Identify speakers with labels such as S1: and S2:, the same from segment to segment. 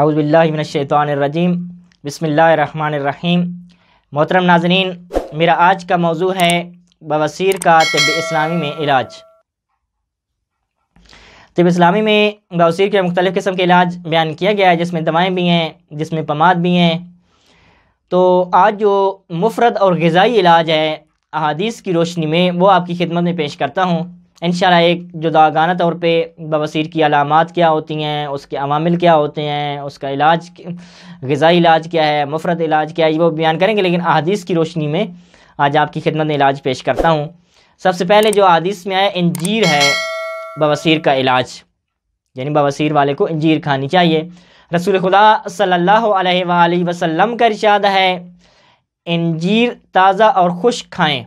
S1: अज़बिल्लाशैतरजीम बसमीम मोहतरम नाजरीन मेरा आज का मौजू है बवसीर का तब इस्लामी में इलाज तब इस्लामी में बवसीर के मुख्तलिफ़ किस्म के इलाज बयान किया गया है जिसमें दवाएँ भी हैं जिसमें पमाद भी हैं तो आज जो मुफरत और गज़ाई इलाज है अहादीस की रोशनी में वो आपकी खिदमत में पेश करता हूँ इन एक जुदागाना तौर पर बवसीर की अलामत क्या होती हैं उसके अवामिल क्या होते हैं उसका इलाज गज़ाई इलाज क्या है मुफरत इलाज क्या है ये वो बयान करेंगे लेकिन अदीस की रोशनी में आज आपकी खिदमत में इलाज पेश करता हूँ सबसे पहले जो अदीस में आया इंजीर है बबसर का इलाज यानी बबसर वाले को इंजीर खानी चाहिए रसूल खुदा सल्ला अलैहि का इरशाद है इंजीर ताज़ा और खुश खाएँ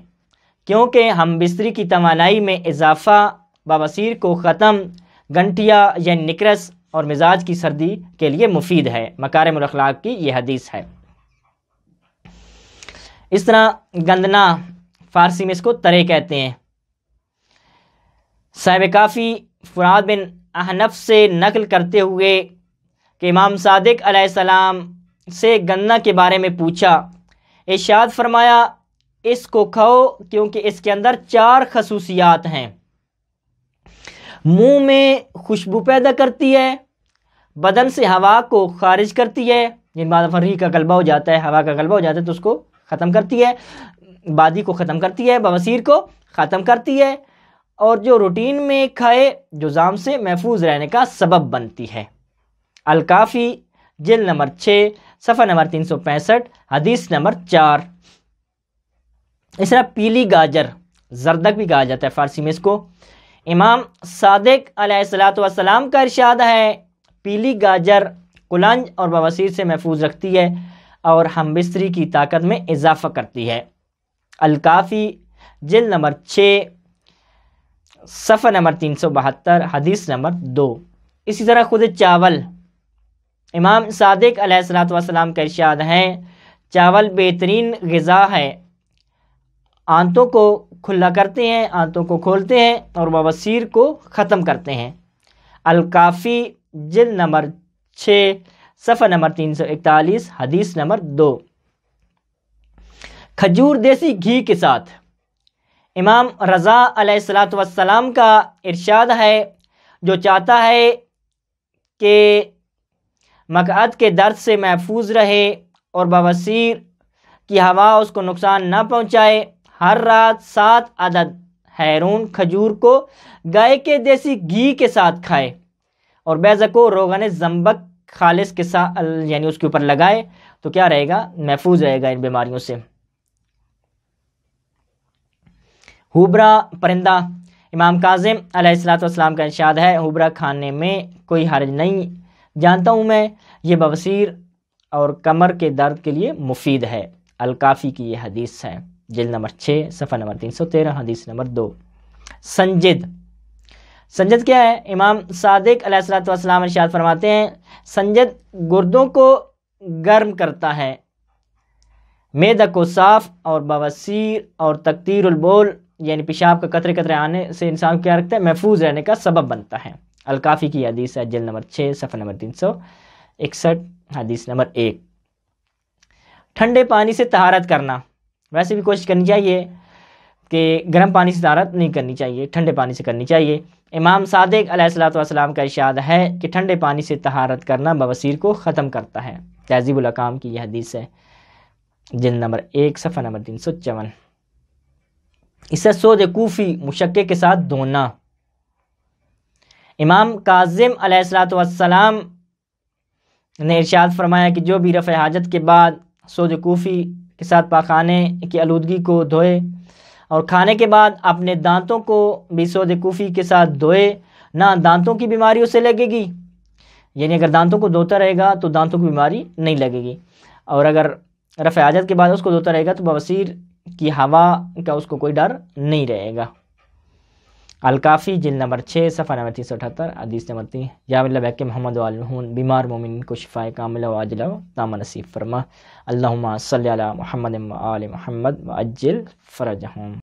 S1: क्योंकि हम बिस्तरी की तोानाई में इजाफ़ा बवसीर को ख़त्म घंटिया या निकरस और मिजाज की सर्दी के लिए मुफीद है मकार अखलाक की यह हदीस है इस तरह गंदना फ़ारसी में इसको तरे कहते हैं साहब काफ़ी फ़ुराद बिन अहनफ से नकल करते हुए कि इमाम सादिक सलाम से गंदना के बारे में पूछा इर्शाद फरमाया इसको खाओ क्योंकि इसके अंदर चार खसूसियात हैं मुंह में खुशबू पैदा करती है बदन से हवा को खारिज करती है जिन बादफरी का गलबा हो जाता है हवा का गलबा हो जाता है तो उसको ख़त्म करती है बादी को ख़त्म करती है बवसीर को ख़त्म करती है और जो रूटीन में खाए जो जाम से महफूज रहने का सबब बनती है अलकाफ़ी जल नंबर छः सफ़र नंबर तीन सौ पैंसठ हदीस नंबर चार इस तरह पीली गाजर जरदक भी कहा जाता है फारसी में इसको इमाम सादिक सलाम का इरशाद है पीली गाजर कुलंज और बवासीर से महफूज रखती है और हम बिस्तरी की ताकत में इजाफा करती है अलकाफ़ी जिल नंबर छः सफ़र नंबर तीन सौ बहत्तर हदीस नंबर दो इसी तरह खुद चावल इमाम सादिक सलाम का इरशाद है चावल बेहतरीन गज़ा है आंतों को खुला करते हैं आंतों को खोलते हैं और बवसीर को ख़त्म करते हैं अलकाफ़ी जिल नंबर छः सफ़र नंबर तीन सौ इकतालीस हदीस नंबर दो खजूर देसी घी के साथ इमाम रज़ा सलाम का इरशाद है जो चाहता है कि मकअद के दर्द से महफूज रहे और बवसीर की हवा उसको नुकसान ना पहुँचाए हर रात सात अदद हैरून खजूर को गाय के देसी घी के साथ खाए और बेजको रोगन जम्बक खालिश के साथ यानी उसके ऊपर लगाए तो क्या रहेगा महफूज रहेगा इन बीमारियों से हुबरा परिंदा इमाम काजिम अलैहिस्सलाम का इरशाद है हुबरा खाने में कोई हर्ज नहीं जानता हूँ मैं ये बवसीर और कमर के दर्द के लिए मुफीद है अलकाफ़ी की यह हदीस है जेल नंबर छः सफ़ा नंबर तीन सौ तेरह हदीस नंबर दो संजिद संजद क्या है इमाम सादिक अलैहिस्सलाम अरशाद फरमाते हैं संजद गुर्दों को गर्म करता है मैदा को साफ और बवसीर और तकतीरबोल यानी पेशाब का कतरे कतरे आने से इंसान क्या रखता है महफूज रहने का सबब बनता है अलकाफ़ी की हदीस है जल नंबर छः सफ़ा नंबर तीन सौ इकसठ हदीस नंबर एक ठंडे पानी से तहारत करना वैसे भी कोशिश करनी चाहिए कि गर्म पानी से तारत नहीं करनी चाहिए ठंडे पानी से करनी चाहिए इमाम सादिक सलाम का इशाद है कि ठंडे पानी से तहारत करना बवसीर को ख़त्म करता है तहजीबुलकाम की यह हदीस है जिन नंबर एक सफ़ा नंबर तीन सौ चवन इसे सोद कोफ़ी मुशक्के के साथ धोना इमाम काजिम सलाम ने इरशाद फरमाया कि जो भी रफ़ हाजत के बाद सोजकूफी कोफ़ी के साथ पाखाने की आलूदगी को धोए और खाने के बाद अपने दांतों को भी सौद कोफ़ी के साथ धोए ना दांतों की बीमारी उसे लगेगी यानी अगर दांतों को धोता रहेगा तो दांतों की बीमारी नहीं लगेगी और अगर रफ़ आजत के बाद उसको धोता रहेगा तो बवसीर की हवा का उसको कोई डर नहीं रहेगा अलकाफ़ी जिल नंबर छः सफ़ा नंबर तीन सौ अठहत्तर अदीस नंबर तीन याबल्लैक महमद वालमून बीमार मोमिन को शिफाए कामिल वाजिल नाम नसीब फरमा अल्लाम सल महमद आल महमद अज्जिल फ़रजहम